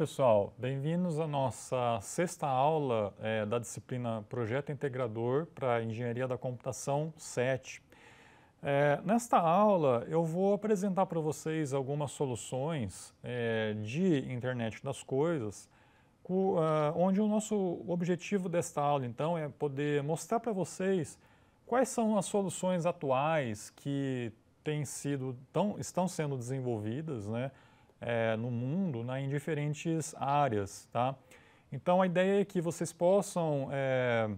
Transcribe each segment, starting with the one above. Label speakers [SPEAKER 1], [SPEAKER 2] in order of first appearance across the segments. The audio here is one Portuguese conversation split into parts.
[SPEAKER 1] pessoal, bem-vindos à nossa sexta aula é, da disciplina Projeto Integrador para Engenharia da Computação 7. É, nesta aula, eu vou apresentar para vocês algumas soluções é, de internet das coisas, cu, uh, onde o nosso objetivo desta aula, então, é poder mostrar para vocês quais são as soluções atuais que têm sido, tão, estão sendo desenvolvidas, né? é, no mundo né, em diferentes áreas. Tá? Então a ideia é que vocês possam, é,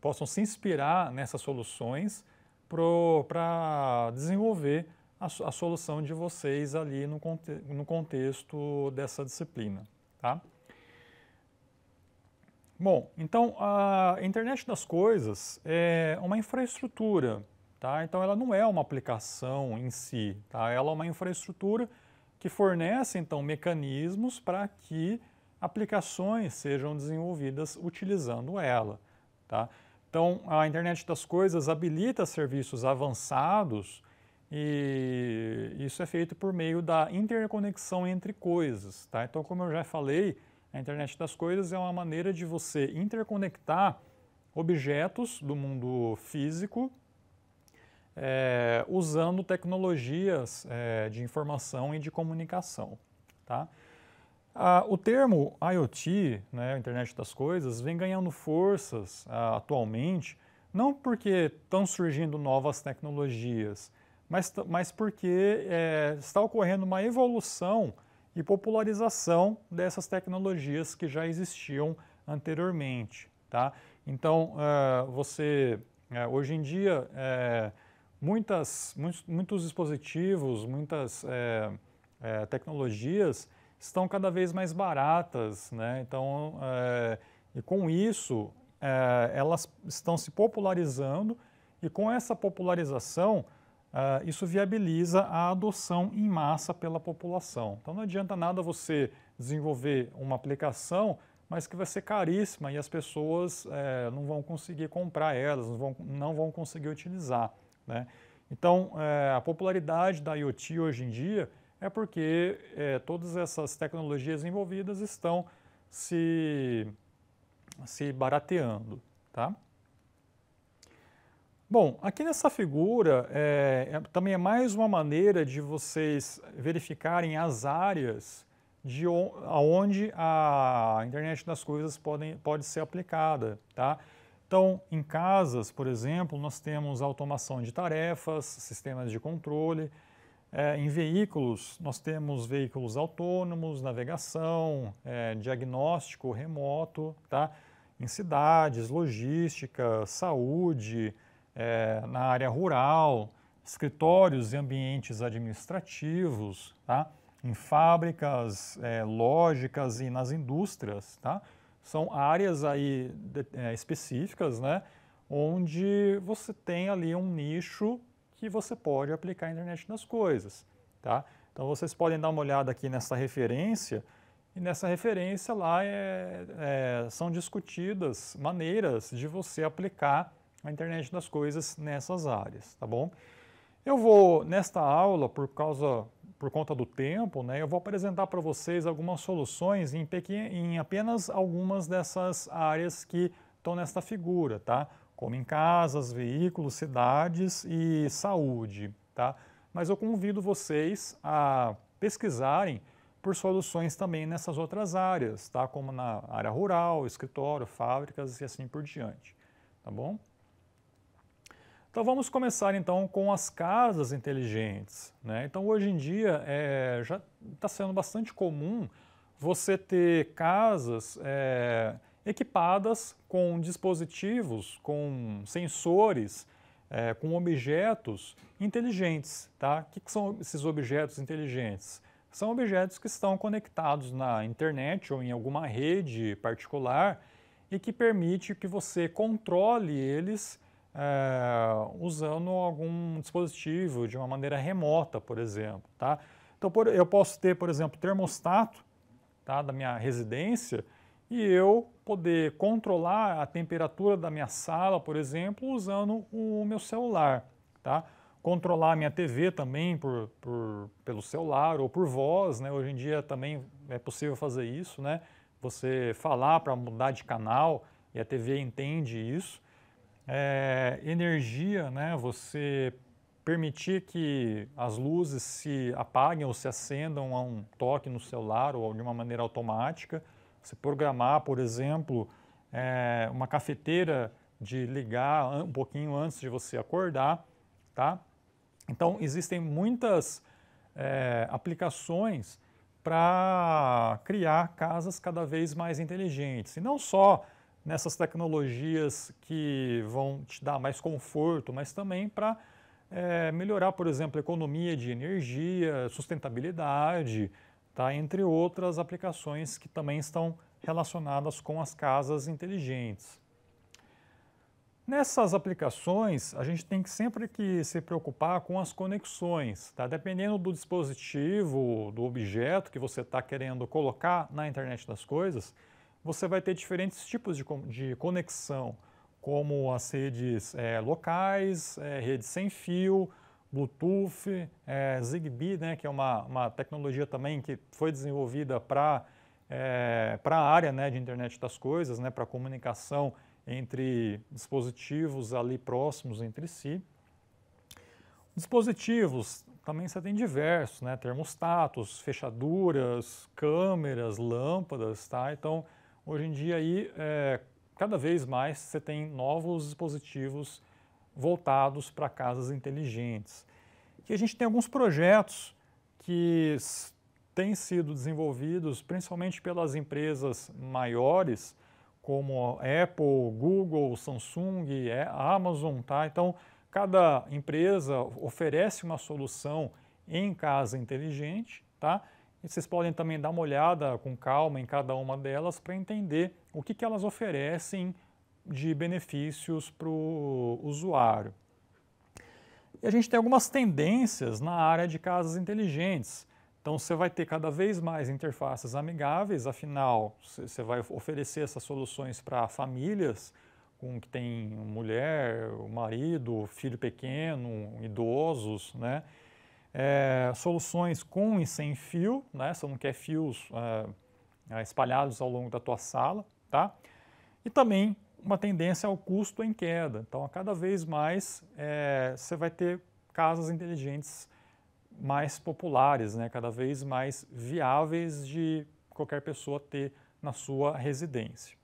[SPEAKER 1] possam se inspirar nessas soluções para desenvolver a, a, solução de vocês ali no, conte no contexto dessa disciplina. Tá? Bom, então a internet das coisas é uma infraestrutura, tá? Então ela não é uma aplicação em si, tá? Ela é uma infraestrutura que fornece então mecanismos para que aplicações sejam desenvolvidas utilizando ela. Tá? Então, a internet das coisas habilita serviços avançados e isso é feito por meio da interconexão entre coisas. Tá? Então, como eu já falei, a internet das coisas é uma maneira de você interconectar objetos do mundo físico é, usando tecnologias é, de informação e de comunicação. Tá? Ah, o termo IoT, né, Internet das Coisas, vem ganhando forças ah, atualmente, não porque estão surgindo novas tecnologias, mas, mas porque é, está ocorrendo uma evolução e popularização dessas tecnologias que já existiam anteriormente. Tá? Então, é, você é, hoje em dia é, muitas, muitos, muitos dispositivos, muitas é, é, tecnologias estão cada vez mais baratas, né? Então, é, e com isso, é, elas estão se popularizando e com essa popularização, é, isso viabiliza a adoção em massa pela população. Então, não adianta nada você desenvolver uma aplicação mas que vai ser caríssima e as pessoas é, não vão conseguir comprar elas, não vão, não vão conseguir utilizar. Né? Então, é, a popularidade da IoT hoje em dia é porque é, todas essas tecnologias envolvidas estão se, se barateando. Tá? Bom, aqui nessa figura é, é, também é mais uma maneira de vocês verificarem as áreas de onde a internet das coisas podem, pode ser aplicada, tá? Então, em casas, por exemplo, nós temos automação de tarefas, sistemas de controle. É, em veículos, nós temos veículos autônomos, navegação, é, diagnóstico remoto, tá? Em cidades, logística, saúde, é, na área rural, escritórios e ambientes administrativos, tá? Em fábricas, é, lógicas e nas indústrias, tá? São áreas aí de, é, específicas, né? Onde você tem ali um nicho que você pode aplicar a internet das coisas, tá? Então vocês podem dar uma olhada aqui nessa referência e nessa referência lá é, é, são discutidas maneiras de você aplicar a internet das coisas nessas áreas, tá bom? Eu vou, nesta aula, por causa por conta do tempo, né, eu vou apresentar para vocês algumas soluções em, pequen... em apenas algumas dessas áreas que estão nesta figura, tá? Como em casas, veículos, cidades e saúde, tá? Mas eu convido vocês a pesquisarem por soluções também nessas outras áreas, tá? Como na área rural, escritório, fábricas e assim por diante, tá bom? Então vamos começar então com as casas inteligentes. Né? Então hoje em dia é, já está sendo bastante comum você ter casas é, equipadas com dispositivos, com sensores, é, com objetos inteligentes. Tá? O que, que são esses objetos inteligentes? São objetos que estão conectados na internet ou em alguma rede particular e que permite que você controle eles é, usando algum dispositivo de uma maneira remota, por exemplo, tá? Então, por, eu posso ter, por exemplo, termostato tá, da minha residência e eu poder controlar a temperatura da minha sala, por exemplo, usando o meu celular, tá? Controlar a minha TV também por, por, pelo celular ou por voz, né? Hoje em dia também é possível fazer isso, né? Você falar para mudar de canal e a TV entende isso. É, energia, né? Você permitir que as luzes se apaguem ou se acendam a um toque no celular ou de uma maneira automática. Você programar, por exemplo, é, uma cafeteira de ligar um pouquinho antes de você acordar, tá? Então existem muitas é, aplicações para criar casas cada vez mais inteligentes e não só nessas tecnologias que vão te dar mais conforto, mas também para é, melhorar, por exemplo, a economia de energia, sustentabilidade, tá? entre outras aplicações que também estão relacionadas com as casas inteligentes. Nessas aplicações, a gente tem que sempre que se preocupar com as conexões, tá? Dependendo do dispositivo, do objeto que você está querendo colocar na internet das coisas, você vai ter diferentes tipos de, de conexão, como as redes é, locais, é, redes sem fio, Bluetooth, é, Zigbee, né, que é uma, uma tecnologia também que foi desenvolvida para é, a área né, de internet das coisas, né, para comunicação entre dispositivos ali próximos entre si. Dispositivos, também você tem diversos, né, termostatos, fechaduras, câmeras, lâmpadas, tá? Então, Hoje em dia, aí, é, cada vez mais você tem novos dispositivos voltados para casas inteligentes. E a gente tem alguns projetos que têm sido desenvolvidos principalmente pelas empresas maiores, como Apple, Google, Samsung, é, Amazon, tá? Então, cada empresa oferece uma solução em casa inteligente, tá? E vocês podem também dar uma olhada com calma em cada uma delas para entender o que, que elas oferecem de benefícios para o usuário. E a gente tem algumas tendências na área de casas inteligentes. Então você vai ter cada vez mais interfaces amigáveis, afinal, você vai oferecer essas soluções para famílias com que tem mulher, marido, filho pequeno, idosos, né? é, soluções com e sem fio, né? Você não quer fios é, é, espalhados ao longo da tua sala, tá? E também uma tendência ao custo em queda. Então, a cada vez mais é, você vai ter casas inteligentes mais populares, né? Cada vez mais viáveis de qualquer pessoa ter na sua residência.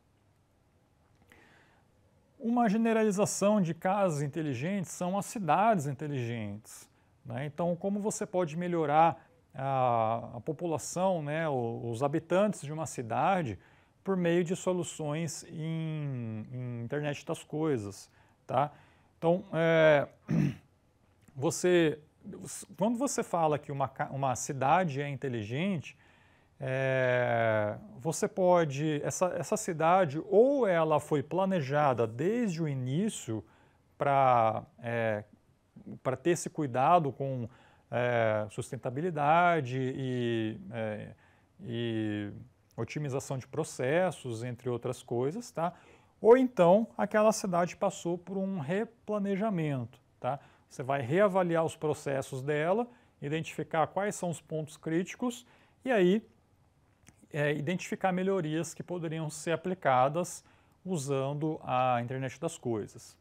[SPEAKER 1] Uma generalização de casas inteligentes são as cidades inteligentes. Né? Então, como você pode melhorar a, a população, né, os habitantes de uma cidade, por meio de soluções em, em internet das coisas, tá? Então, é, você, quando você fala que uma, uma cidade é inteligente, é, você pode, essa, essa cidade ou ela foi planejada desde o início para é, para ter esse cuidado com é, sustentabilidade e, é, e, otimização de processos, entre outras coisas, tá? Ou então aquela cidade passou por um replanejamento, tá? Você vai reavaliar os processos dela, identificar quais são os pontos críticos e aí é, identificar melhorias que poderiam ser aplicadas usando a internet das coisas.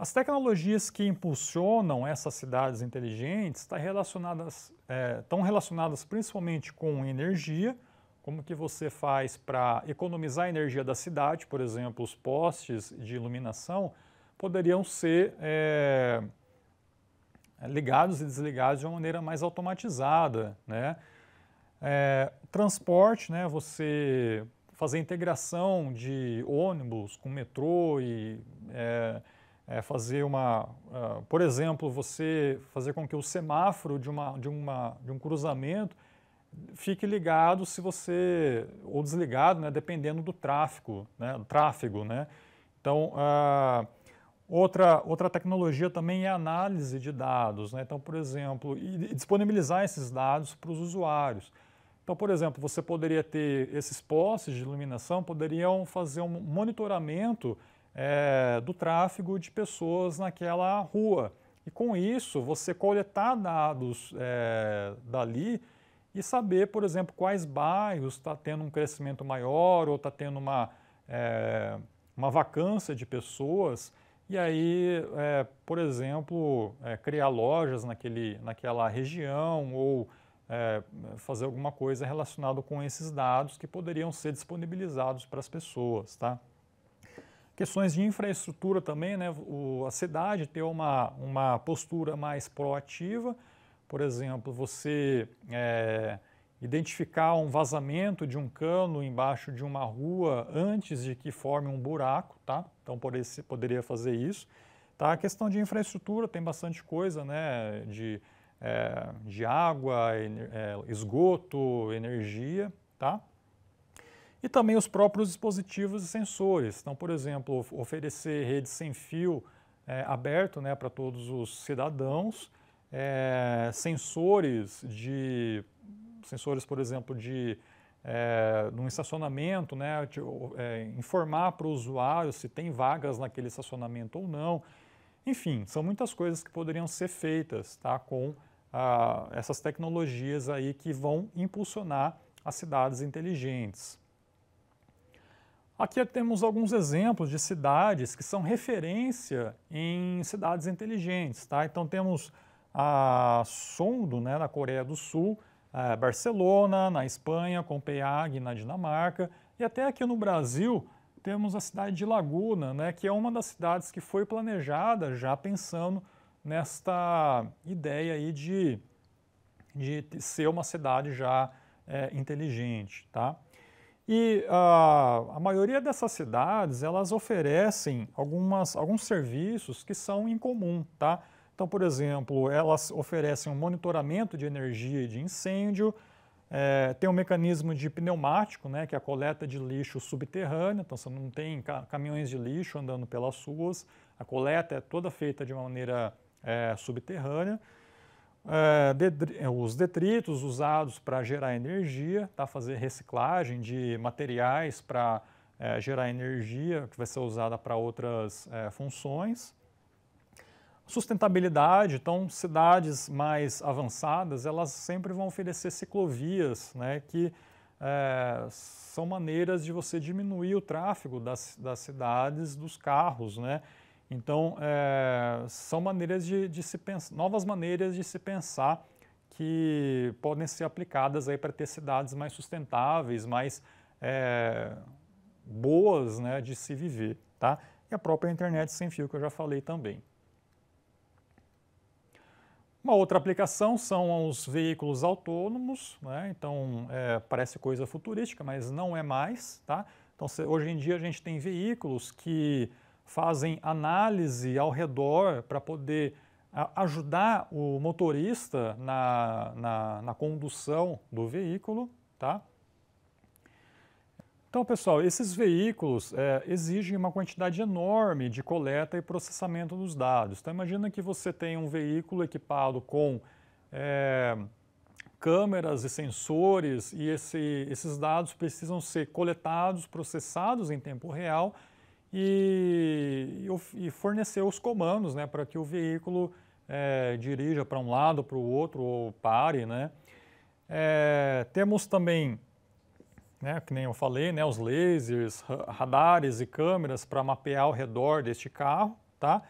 [SPEAKER 1] As tecnologias que impulsionam essas cidades inteligentes estão tá relacionadas, é, relacionadas principalmente com energia, como que você faz para economizar a energia da cidade, por exemplo, os postes de iluminação poderiam ser é, ligados e desligados de uma maneira mais automatizada, né? É, transporte, né? Você fazer integração de ônibus com metrô e é, é fazer uma, uh, por exemplo, você fazer com que o semáforo de, uma, de, uma, de um cruzamento fique ligado se você ou desligado, né, dependendo do tráfego, né, do tráfego, né. Então, uh, outra outra tecnologia também é a análise de dados, né. Então, por exemplo, e, disponibilizar esses dados para os usuários. Então, por exemplo, você poderia ter esses postes de iluminação poderiam fazer um monitoramento é, do tráfego de pessoas naquela rua. E com isso, você coletar dados é, dali e saber, por exemplo, quais bairros está tendo um crescimento maior ou está tendo uma, é, uma vacância de pessoas. E aí, é, por exemplo, é, criar lojas naquele, naquela região ou é, fazer alguma coisa relacionada com esses dados que poderiam ser disponibilizados para as pessoas, tá? Questões de infraestrutura também, né? O, a cidade ter uma, uma postura mais proativa, por exemplo, você é, identificar um vazamento de um cano embaixo de uma rua antes de que forme um buraco, tá? Então poderia poderia fazer isso. Tá? A questão de infraestrutura tem bastante coisa, né? De, é, de água, é, esgoto, energia, tá? e também os próprios dispositivos e sensores. Então, por exemplo, oferecer rede sem fio é, aberto né, para todos os cidadãos, é, sensores de sensores, por exemplo, de é, num estacionamento, né, de, é, informar para o usuário se tem vagas naquele estacionamento ou não. Enfim, são muitas coisas que poderiam ser feitas tá, com essas tecnologias aí que vão impulsionar as cidades inteligentes. Aqui temos alguns exemplos de cidades que são referência em cidades inteligentes. Tá? Então temos a Sondo, né, na Coreia do Sul, Barcelona, na Espanha, Copenhague, na Dinamarca, e até aqui no Brasil temos a cidade de Laguna, né, que é uma das cidades que foi planejada já pensando nesta ideia aí de, de ser uma cidade já é, inteligente, tá? E uh, a maioria dessas cidades, elas oferecem algumas, alguns serviços que são incomum, tá? Então, por exemplo, elas oferecem um monitoramento de energia e de incêndio, é, tem um mecanismo de pneumático, né, que é a coleta de lixo subterrânea, então você não tem caminhões de lixo andando pelas ruas, a coleta é toda feita de uma maneira é, subterrânea. É, é, os detritos usados para gerar energia, tá? fazer reciclagem de materiais para é, gerar energia que vai ser usada para outras é, funções. Sustentabilidade, então cidades mais avançadas, elas sempre vão oferecer ciclovias, né, que é, são maneiras de você diminuir o tráfego das, das cidades, dos carros, né? Então, é, são maneiras de, de se pensar, novas maneiras de se pensar que podem ser aplicadas aí para ter cidades mais sustentáveis, mais é, boas né, de se viver, tá? E a própria internet sem fio que eu já falei também. Uma outra aplicação são os veículos autônomos, né? então é, parece coisa futurística, mas não é mais, tá? Então se, hoje em dia a gente tem veículos que fazem análise ao redor para poder ajudar o motorista na, na, na, condução do veículo, tá? Então, pessoal, esses veículos é, exigem uma quantidade enorme de coleta e processamento dos dados. Então, imagina que você tem um veículo equipado com é, câmeras e sensores e esse, esses dados precisam ser coletados, processados em tempo real e, e fornecer os comandos né, para que o veículo é, dirija para um lado, para o outro ou pare. Né? É, temos também, né, que nem eu falei, né, os lasers, radares e câmeras para mapear ao redor deste carro. Tá?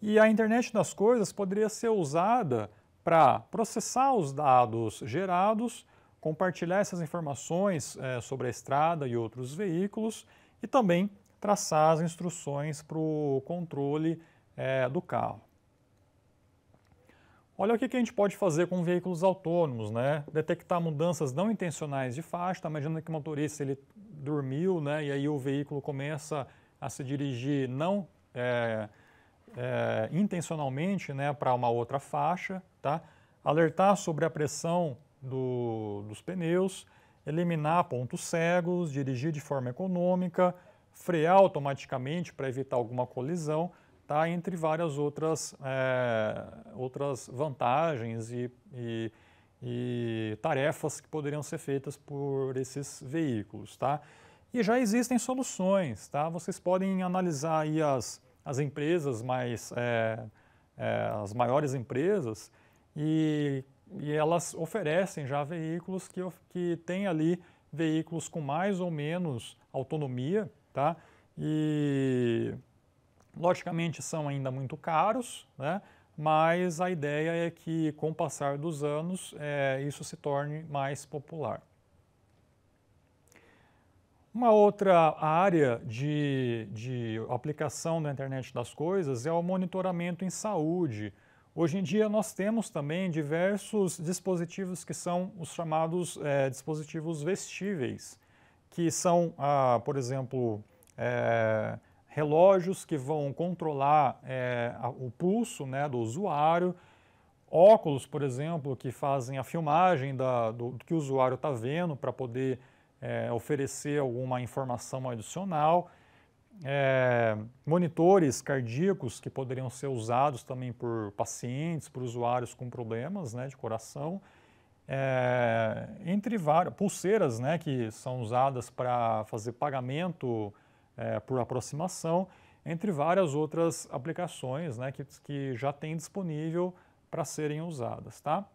[SPEAKER 1] E a internet das coisas poderia ser usada para processar os dados gerados, compartilhar essas informações é, sobre a estrada e outros veículos e também traçar as instruções para o controle é, do carro. Olha o que, que a gente pode fazer com veículos autônomos, né? Detectar mudanças não intencionais de faixa. Tá? Imagina que o motorista ele dormiu, né? E aí o veículo começa a se dirigir não é, é, intencionalmente, né? Para uma outra faixa, tá? Alertar sobre a pressão do, dos pneus, eliminar pontos cegos, dirigir de forma econômica, frear automaticamente para evitar alguma colisão, tá? entre várias outras, é, outras vantagens e, e, e, tarefas que poderiam ser feitas por esses veículos. Tá? E já existem soluções, tá? vocês podem analisar aí as, as empresas mais, é, é, as maiores empresas e, e elas oferecem já veículos que, que têm ali veículos com mais ou menos autonomia, tá? E logicamente são ainda muito caros, né? Mas a ideia é que com o passar dos anos é, isso se torne mais popular. Uma outra área de, de aplicação da internet das coisas é o monitoramento em saúde. Hoje em dia nós temos também diversos dispositivos que são os chamados é, dispositivos vestíveis que são, ah, por exemplo, é, relógios que vão controlar é, o pulso né, do usuário, óculos, por exemplo, que fazem a filmagem da, do, do, que o usuário está vendo para poder é, oferecer alguma informação adicional, é, monitores cardíacos que poderiam ser usados também por pacientes, por usuários com problemas né, de coração. É, entre várias pulseiras, né, que são usadas para fazer pagamento é, por aproximação, entre várias outras aplicações, né, que, que já tem disponível para serem usadas, tá?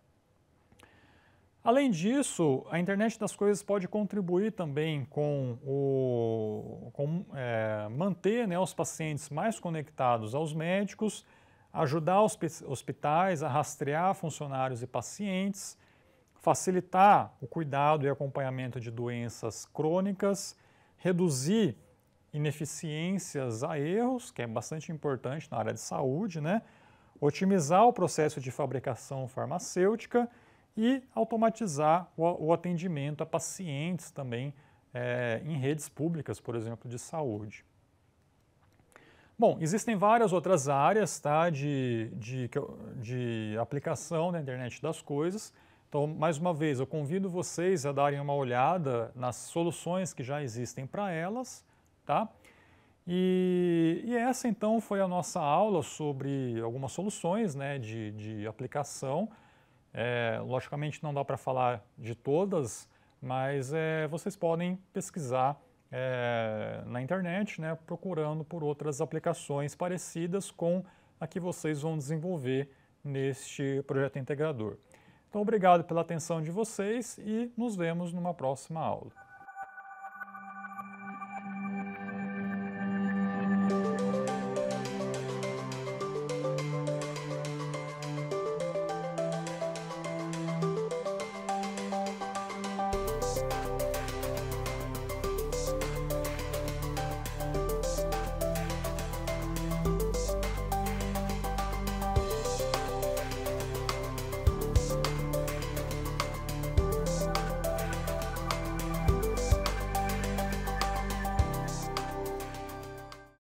[SPEAKER 1] Além disso, a internet das coisas pode contribuir também com, o, com, é, manter né, os pacientes mais conectados aos médicos, ajudar os hospitais a rastrear funcionários e pacientes, facilitar o cuidado e acompanhamento de doenças crônicas, reduzir ineficiências a erros, que é bastante importante na área de saúde, né? otimizar o processo de fabricação farmacêutica e automatizar o, atendimento a pacientes também é, em redes públicas, por exemplo, de saúde. Bom, existem várias outras áreas tá, de, de, de aplicação da internet das coisas, então, mais uma vez, eu convido vocês a darem uma olhada nas soluções que já existem para elas, tá? E, e, essa então foi a nossa aula sobre algumas soluções né, de, de aplicação. É, logicamente não dá para falar de todas, mas é, vocês podem pesquisar é, na internet, né, procurando por outras aplicações parecidas com a que vocês vão desenvolver neste projeto integrador. Então, obrigado pela atenção de vocês e nos vemos numa próxima aula.